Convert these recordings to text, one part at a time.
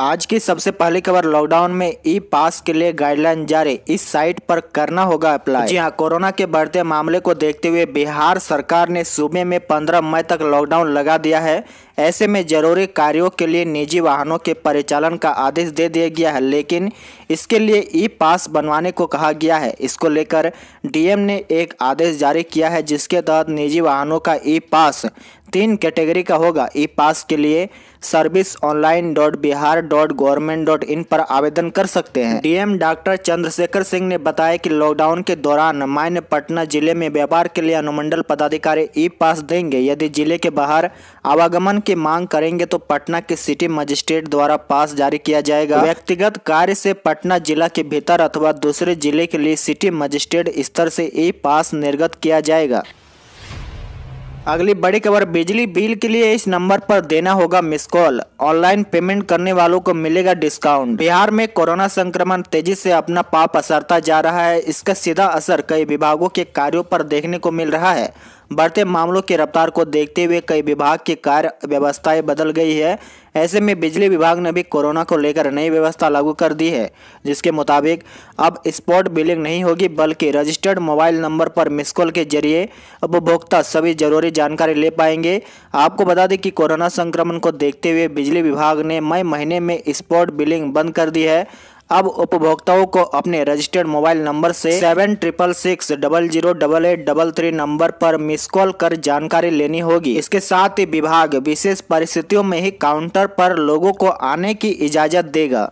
आज की सबसे पहली खबर लॉकडाउन में ई पास के लिए गाइडलाइन जारी इस साइट पर करना होगा अप्लाई जी हाँ कोरोना के बढ़ते मामले को देखते हुए बिहार सरकार ने सूबे में 15 मई तक लॉकडाउन लगा दिया है ऐसे में जरूरी कार्यों के लिए निजी वाहनों के परिचालन का आदेश दे दिया गया है लेकिन इसके लिए ई पास बनवाने को कहा गया है इसको लेकर डीएम ने एक आदेश जारी किया है जिसके तहत निजी वाहनों का ई पास तीन कैटेगरी का होगा ई पास के लिए service online dot Bihar dot government dot in पर आवेदन कर सकते हैं डीएम डॉक्टर चंद्रशेखर सिंह ने बताया कि लॉकडाउन के दौरान मान्य पटना जिले में व्यापार के लिए अनुमंडल पदाधिकारी ई पास देंगे यदि जिले के बाहर आवागमन की मांग करेंगे तो पटना के सिटी मजिस्ट्रेट द्वारा पास जारी किया जाएगा व्यक्तिगत कार्य से पटना जिला के भीतर अथवा दूसरे जिले के लिए सिटी मजिस्ट्रेट स्तर से ई पास निर्गत किया जाएगा अगली बड़ी खबर बिजली बिल के लिए इस नंबर पर देना होगा मिस कॉल ऑनलाइन पेमेंट करने वालों को मिलेगा डिस्काउंट बिहार में कोरोना संक्रमण तेजी से अपना पाप असरता जा रहा है इसका सीधा असर कई विभागों के कार्यों पर देखने को मिल रहा है बढ़ते मामलों की रफ्तार को देखते हुए कई विभाग की कार्य व्यवस्थाएं बदल गई है ऐसे में बिजली विभाग ने भी कोरोना को लेकर नई व्यवस्था लागू कर दी है जिसके मुताबिक अब स्पॉट बिलिंग नहीं होगी बल्कि रजिस्टर्ड मोबाइल नंबर पर मिस कॉल के जरिए उपभोक्ता सभी जरूरी जानकारी ले पाएंगे आपको बता दें कि कोरोना संक्रमण को देखते हुए बिजली विभाग ने मई महीने में स्पॉट बिलिंग बंद कर दी है अब उपभोक्ताओं को अपने रजिस्टर्ड मोबाइल नंबर से seven triple six double zero double eight double three number पर मिस कॉल कर जानकारी लेनी होगी इसके साथ ही विभाग विशेष परिस्थितियों में ही काउंटर पर लोगों को आने की इजाजत देगा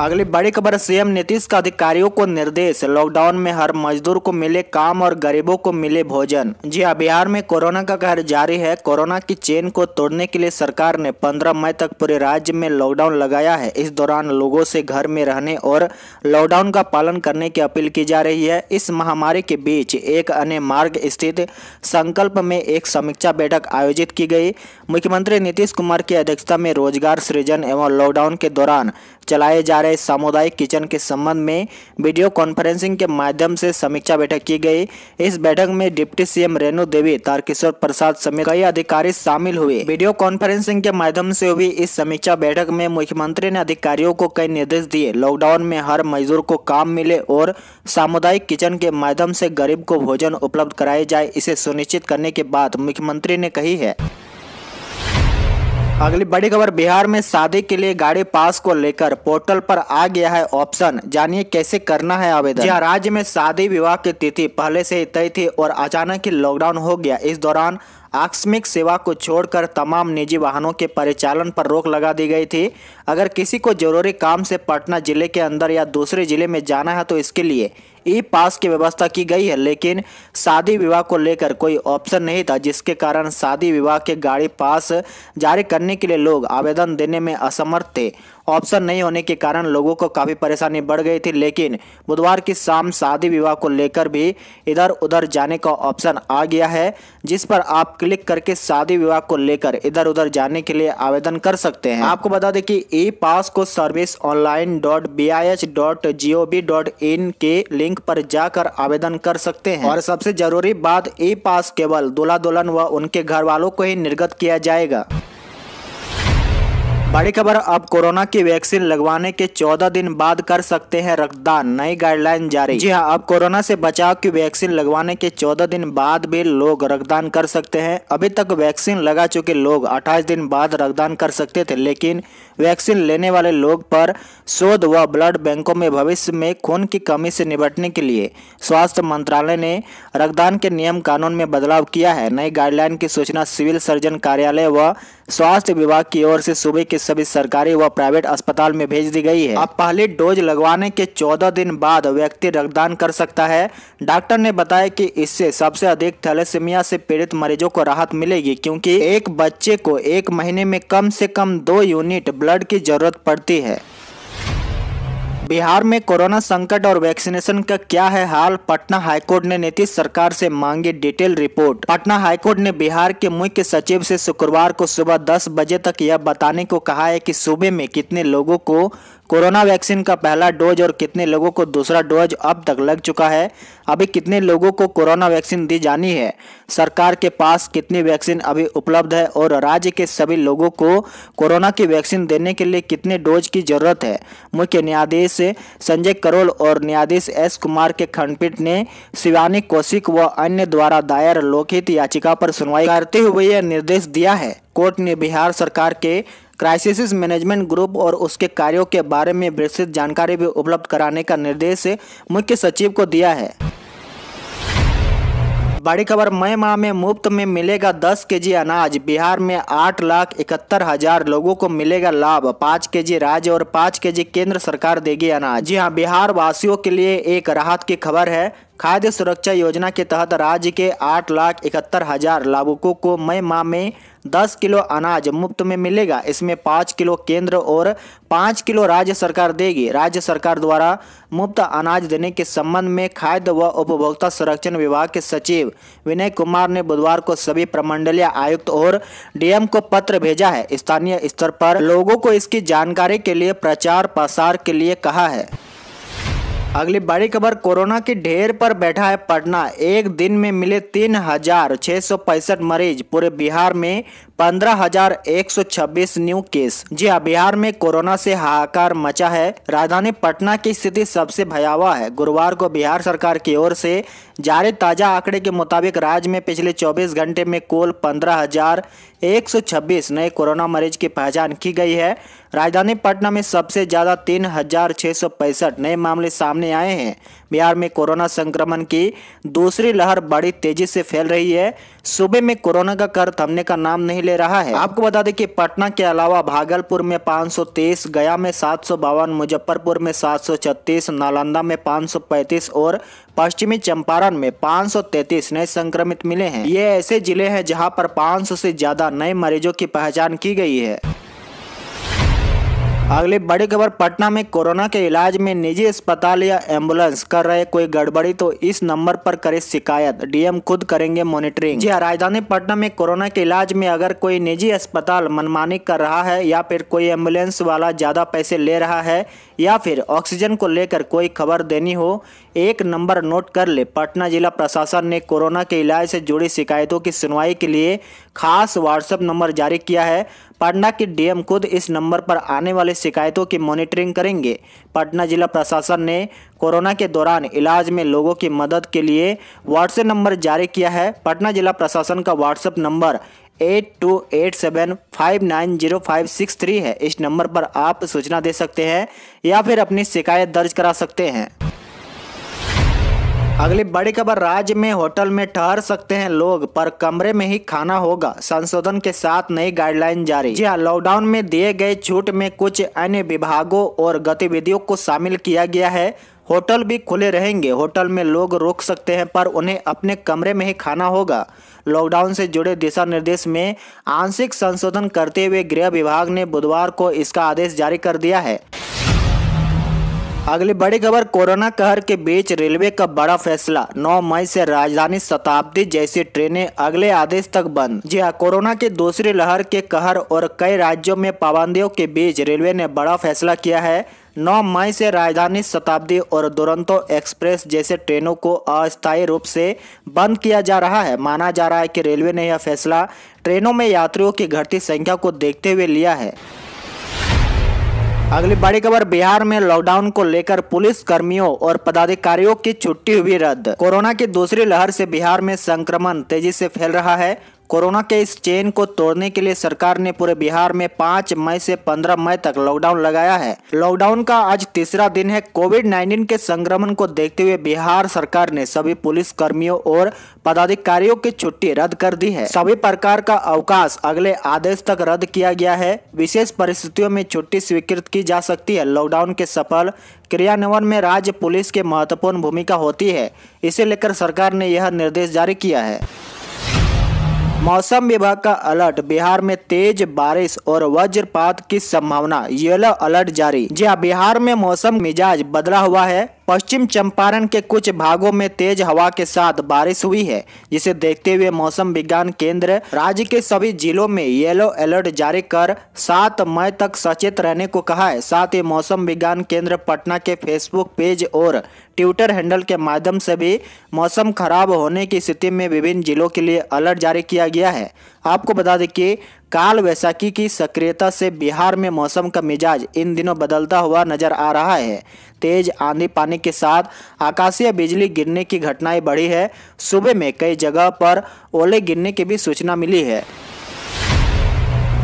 अगली बड़ी खबर सीएम नीतीश का अधिकारियों को निर्देश लॉकडाउन में हर मजदूर को मिले काम और गरीबों को मिले भोजन जी हाँ बिहार में कोरोना का कहर जारी है कोरोना की चेन को तोड़ने के लिए सरकार ने 15 मई तक पूरे राज्य में लॉकडाउन लगाया है इस दौरान लोगों से घर में रहने और लॉकडाउन का पालन करने की अपील की जा रही है इस महामारी के बीच एक अन्य मार्ग स्थित संकल्प में एक समीक्षा बैठक आयोजित की गई मुख्यमंत्री नीतीश कुमार की अध्यक्षता में रोजगार सृजन एवं लॉकडाउन के दौरान चलाए जा इस सामुदायिक किचन के संबंध में वीडियो कॉन्फ्रेंसिंग के माध्यम से समीक्षा बैठक की गई इस बैठक में डिप्टी सीएम रेणु देवी तारकिशोर प्रसाद समेत कई अधिकारी शामिल हुए वीडियो कॉन्फ्रेंसिंग के माध्यम से हुई इस समीक्षा बैठक में मुख्यमंत्री ने अधिकारियों को कई निर्देश दिए लॉकडाउन में हर मजदूर को काम मिले और सामुदायिक किचन के माध्यम से गरीब को भोजन उपलब्ध कराया जाए इसे सुनिश्चित करने के बाद मुख्यमंत्री ने कही है अगली बड़ी खबर बिहार में शादी के लिए गाड़ी पास को लेकर पोर्टल पर आ गया है ऑप्शन जानिए कैसे करना है आवेदन जी हाँ, राज्य में शादी विवाह की तिथि पहले से ही तय थी और अचानक ही लॉकडाउन हो गया इस दौरान आकस्मिक सेवा को छोड़कर तमाम निजी वाहनों के परिचालन पर रोक लगा दी गई थी अगर किसी को जरूरी काम से पटना जिले के अंदर या दूसरे जिले में जाना है तो इसके लिए ई पास की व्यवस्था की गई है लेकिन शादी विवाह को लेकर कोई ऑप्शन नहीं था जिसके कारण शादी विवाह के गाड़ी पास जारी करने के लिए लोग आवेदन देने में असमर्थ थे ऑप्शन नहीं होने के कारण लोगों को काफ़ी परेशानी बढ़ गई थी लेकिन बुधवार की शाम शादी विवाह को लेकर भी इधर उधर जाने का ऑप्शन आ गया है जिस पर आप क्लिक करके शादी विवाह को लेकर इधर उधर जाने के लिए आवेदन कर सकते हैं आपको बता दें कि ई पास को service online dot B I H dot G O V dot in के लिंक पर जाकर आवेदन कर सकते हैं और सबसे जरूरी बात ई पास केवल दुल्हा दुल्हन व उनके घर वालों को ही निर्गत किया जाएगा बड़ी खबर अब कोरोना की वैक्सीन लगवाने के 14 दिन बाद कर सकते हैं रक्तदान नई गाइडलाइन जारी जी हाँ अब कोरोना से बचाव की वैक्सीन लगवाने के 14 दिन बाद भी लोग रक्तदान कर सकते हैं अभी तक वैक्सीन लगा चुके लोग 28 दिन बाद रक्तदान कर सकते थे लेकिन वैक्सीन लेने वाले लोग पर शोध व ब्लड बैंकों में भविष्य में खून की कमी से निपटने के लिए स्वास्थ्य मंत्रालय ने रक्तदान के नियम कानून में बदलाव किया है नई गाइडलाइन की सूचना सिविल सर्जन कार्यालय व स्वास्थ्य विभाग की ओर से सुबह के सभी सरकारी व प्राइवेट अस्पताल में भेज दी गई है अब पहली डोज लगवाने के चौदह दिन बाद व्यक्ति रक्तदान कर सकता है डॉक्टर ने बताया कि इससे सबसे अधिक थैलेसीमिया से पीड़ित मरीजों को राहत मिलेगी क्योंकि एक बच्चे को एक महीने में कम से कम दो यूनिट ब्लड की जरूरत पड़ती है बिहार में कोरोना संकट और वैक्सीनेशन का क्या है हाल पटना हाईकोर्ट ने नीतीश सरकार से मांगी डिटेल रिपोर्ट पटना हाईकोर्ट ने बिहार के मुख्य सचिव से शुक्रवार को सुबह 10 बजे तक यह बताने को कहा है कि सूबे में कितने लोगों को कोरोना वैक्सीन का पहला डोज और कितने लोगों को दूसरा डोज अब तक लग चुका है अभी कितने लोगों को कोरोना वैक्सीन दी जानी है सरकार के पास कितनी वैक्सीन अभी उपलब्ध है और राज्य के सभी लोगों को कोरोना की वैक्सीन देने के लिए कितने डोज की जरूरत है मुख्य न्यायाधीश संजय करोल और न्यायाधीश एस कुमार के खंडपीठ ने शिवानी कौशिक व अन्य द्वारा दायर लोकहित याचिका पर सुनवाई करते हुए यह निर्देश दिया है कोर्ट ने बिहार सरकार के क्राइसिस मैनेजमेंट ग्रुप और उसके कार्यों के बारे में विस्तृत जानकारी भी उपलब्ध कराने का निर्देश मुख्य सचिव को दिया है बड़ी खबर मई माह में मुफ्त में मिलेगा 10 जी अनाज बिहार में आठ लाख इकहत्तर हजार लोगों को मिलेगा लाभ 5 जी राज्य और 5 जी केंद्र सरकार देगी अनाज जी हाँ बिहार वासियों के लिए एक राहत की खबर है खाद्य सुरक्षा योजना के तहत राज्य के आठ लाख इकहत्तर हजार लाभुकों को मई माह में दस किलो अनाज मुफ्त में मिलेगा इसमें पाँच किलो केंद्र और पाँच किलो राज्य सरकार देगी राज्य सरकार द्वारा मुफ्त अनाज देने के संबंध में खाद्य व उपभोक्ता संरक्षण विभाग के सचिव विनय कुमार ने बुधवार को सभी प्रमंडलीय आयुक्त और डीएम को पत्र भेजा है स्थानीय स्तर पर लोगों को इसकी जानकारी के लिए प्रचार प्रसार के लिए कहा है अगली बड़ी खबर कोरोना की ढेर पर बैठा है पटना एक दिन में मिले तीन हजार छह सौ पैंसठ मरीज पूरे बिहार में पंद्रह हजार एक सौ छब्बीस न्यू केस जी हाँ बिहार में कोरोना से हाहाकार मचा है राजधानी पटना की स्थिति सबसे भयावह है गुरुवार को बिहार सरकार की ओर से जारी ताजा आंकड़े के मुताबिक राज्य में पिछले 24 घंटे में कुल पंद्रह हजार एक सौ छब्बीस नए कोरोना मरीज की पहचान की गई है राजधानी पटना में सबसे ज़्यादा तीन हजार छह सौ पैंसठ नए मामले सामने आए हैं बिहार में कोरोना संक्रमण की दूसरी लहर बड़ी तेजी से फैल रही है सूबे में कोरोना का कर थमने का नाम नहीं ले रहा है आपको बता दें कि पटना के अलावा भागलपुर में 523, गया में सात मुजफ्फरपुर में सात नालंदा में 535 और पश्चिमी चंपारण में 533 नए संक्रमित मिले हैं ये ऐसे जिले हैं जहां पर 500 से ज्यादा नए मरीजों की पहचान की गई है अगली बड़ी खबर पटना में कोरोना के इलाज में निजी अस्पताल या एम्बुलेंस कर रहे कोई गड़बड़ी तो इस नंबर पर करे शिकायत डीएम खुद करेंगे मॉनिटरिंग जी हाँ, राजधानी पटना में कोरोना के इलाज में अगर कोई निजी अस्पताल मनमानी कर रहा है या फिर कोई एम्बुलेंस वाला ज़्यादा पैसे ले रहा है या फिर ऑक्सीजन को लेकर कोई खबर देनी हो एक नंबर नोट कर ले पटना जिला प्रशासन ने कोरोना के इलाज से जुड़ी शिकायतों की सुनवाई के लिए खास व्हाट्सएप नंबर जारी किया है पटना के डीएम खुद इस नंबर पर आने वाली शिकायतों की मॉनिटरिंग करेंगे पटना जिला प्रशासन ने कोरोना के दौरान इलाज में लोगों की मदद के लिए व्हाट्सएप नंबर जारी किया है पटना जिला प्रशासन का WhatsApp number eight two eight seven five nine zero five six three है इस नंबर पर आप सूचना दे सकते हैं या फिर अपनी शिकायत दर्ज करा सकते हैं अगली बड़ी खबर राज्य में होटल में ठहर सकते हैं लोग पर कमरे में ही खाना होगा संशोधन के साथ नई गाइडलाइन जारी जी हाँ लॉकडाउन में दिए गए छूट में कुछ अन्य विभागों और गतिविधियों को शामिल किया गया है होटल भी खुले रहेंगे होटल में लोग रोक सकते हैं पर उन्हें अपने कमरे में ही खाना होगा लॉकडाउन से जुड़े दिशा निर्देश में आंशिक संशोधन करते हुए गृह विभाग ने बुधवार को इसका आदेश जारी कर दिया है अगली बड़ी खबर कोरोना कहर के बीच रेलवे का बड़ा फैसला 9 मई से राजधानी शताब्दी जैसी ट्रेनें अगले आदेश तक बंद जी हाँ कोरोना के दूसरी लहर के कहर और कई राज्यों में पाबंदियों के बीच रेलवे ने बड़ा फैसला किया है 9 मई से राजधानी शताब्दी और दुरंतो एक्सप्रेस जैसे ट्रेनों को अस्थायी रूप से बंद किया जा रहा है माना जा रहा है कि रेलवे ने यह फैसला ट्रेनों में यात्रियों की घटती संख्या को देखते हुए लिया है अगली बड़ी खबर बिहार में लॉकडाउन को लेकर पुलिस कर्मियों और पदाधिकारियों की छुट्टी हुई रद्द कोरोना की दूसरी लहर से बिहार में संक्रमण तेजी से फैल रहा है कोरोना के इस चेन को तोड़ने के लिए सरकार ने पूरे बिहार में 5 मई से 15 मई तक लॉकडाउन लगाया है लॉकडाउन का आज तीसरा दिन है कोविड 19 के संक्रमण को देखते हुए बिहार सरकार ने सभी पुलिस कर्मियों और पदाधिकारियों की छुट्टी रद्द कर दी है सभी प्रकार का अवकाश अगले आदेश तक रद्द किया गया है विशेष परिस्थितियों में छुट्टी स्वीकृत की जा सकती है लॉकडाउन के सफल क्रियान्वयन में राज्य पुलिस की महत्वपूर्ण भूमिका होती है इसे लेकर सरकार ने यह निर्देश जारी किया है मौसम विभाग का अलर्ट बिहार में तेज बारिश और वज्रपात की संभावना येलो अलर्ट जारी जी हाँ बिहार में मौसम मिजाज बदला हुआ है पश्चिम चंपारण के कुछ भागों में तेज हवा के साथ बारिश हुई है जिसे देखते हुए मौसम विज्ञान केंद्र राज्य के सभी जिलों में येलो अलर्ट जारी कर 7 मई तक सचेत रहने को कहा है साथ ही मौसम विज्ञान केंद्र पटना के फेसबुक पेज और ट्विटर हैंडल के माध्यम से भी मौसम खराब होने की स्थिति में विभिन्न जिलों के लिए अलर्ट जारी किया गया है आपको बता दें कि काल वैसाखी की सक्रियता से बिहार में मौसम का मिजाज इन दिनों बदलता हुआ नजर आ रहा है तेज आंधी पानी के साथ आकाशीय बिजली गिरने की घटनाएं बढ़ी है सुबह में कई जगह पर ओले गिरने की भी सूचना मिली है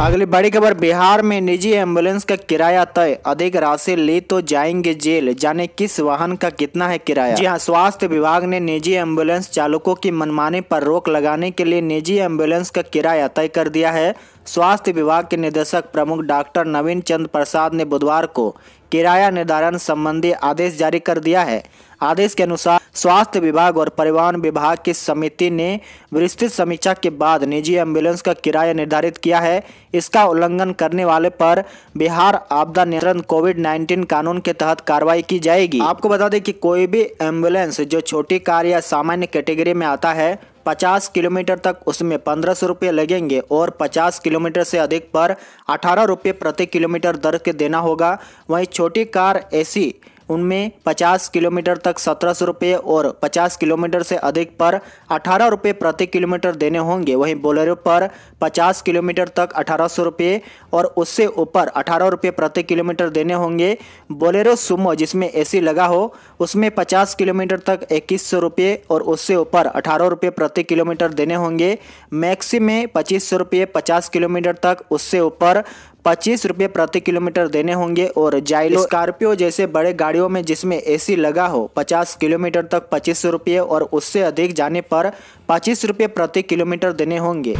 अगली बड़ी खबर बिहार में निजी एम्बुलेंस का किराया तय अधिक राशि ले तो जाएंगे जेल जाने किस वाहन का कितना है किराया जी हाँ स्वास्थ्य विभाग ने निजी एम्बुलेंस चालकों की मनमानी पर रोक लगाने के लिए निजी एम्बुलेंस का किराया तय कर दिया है स्वास्थ्य विभाग के निदेशक प्रमुख डॉक्टर नवीन चंद्र प्रसाद ने बुधवार को किराया निर्धारण संबंधी आदेश जारी कर दिया है आदेश के अनुसार स्वास्थ्य विभाग और परिवहन विभाग की समिति ने विस्तृत समीक्षा के बाद निजी एम्बुलेंस का किराया निर्धारित किया है इसका उल्लंघन करने वाले पर बिहार आपदा नियंत्रण कोविड 19 कानून के तहत कार्रवाई की जाएगी आपको बता दें कि कोई भी एम्बुलेंस जो छोटी कार या सामान्य कैटेगरी में आता है 50 किलोमीटर तक उसमें पंद्रह सौ लगेंगे और 50 किलोमीटर से अधिक पर अठारह रुपये प्रति किलोमीटर दर के देना होगा वहीं छोटी कार एसी उनमें 50 किलोमीटर तक सत्रह सौ रुपये और 50 किलोमीटर से अधिक पर अठारह रुपये प्रति किलोमीटर देने होंगे वहीं बोलेरो पर 50 किलोमीटर तक अठारह सौ रुपये और उससे ऊपर अठारह रुपये प्रति किलोमीटर देने होंगे बोलेरो सुमो जिसमें एसी लगा हो उसमें 50 किलोमीटर तक इक्कीस सौ रुपये और उससे ऊपर अठारह रुपये प्रति किलोमीटर देने होंगे मैक्सी में पच्चीस सौ रुपये पचास किलोमीटर तक उससे ऊपर पच्चीस रुपये प्रति किलोमीटर देने होंगे और जाइलो स्कॉर्पियो जैसे बड़े गाड़ियों में जिसमें एसी लगा हो 50 किलोमीटर तक पच्चीस रुपये और उससे अधिक जाने पर पच्चीस रुपये प्रति किलोमीटर देने होंगे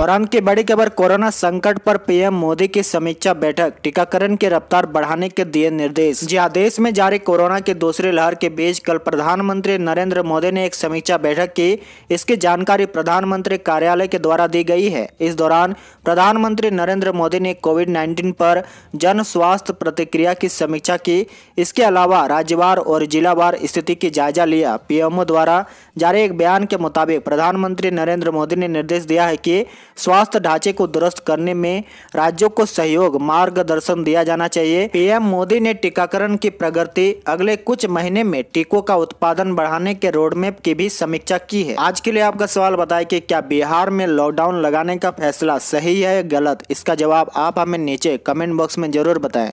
और अंत की बड़ी खबर कोरोना संकट पर पीएम मोदी की समीक्षा बैठक टीकाकरण की रफ्तार बढ़ाने के दिए निर्देश जी हाँ, देश में जारी कोरोना के दूसरी लहर के बीच कल प्रधानमंत्री नरेंद्र मोदी ने एक समीक्षा बैठक की इसकी जानकारी प्रधानमंत्री कार्यालय के द्वारा दी गई है इस दौरान प्रधानमंत्री नरेंद्र मोदी ने कोविड नाइन्टीन पर जन स्वास्थ्य प्रतिक्रिया की समीक्षा की इसके अलावा राज्यवार और जिलावार स्थिति की जायजा लिया पीएमओ द्वारा जारी एक बयान के मुताबिक प्रधानमंत्री नरेंद्र मोदी ने निर्देश दिया है की स्वास्थ्य ढांचे को दुरुस्त करने में राज्यों को सहयोग मार्गदर्शन दिया जाना चाहिए पीएम मोदी ने टीकाकरण की प्रगति अगले कुछ महीने में टीकों का उत्पादन बढ़ाने के मैप की भी समीक्षा की है आज के लिए आपका सवाल बताए कि क्या बिहार में लॉकडाउन लगाने का फैसला सही है या गलत इसका जवाब आप हमें नीचे कमेंट बॉक्स में जरूर बताएं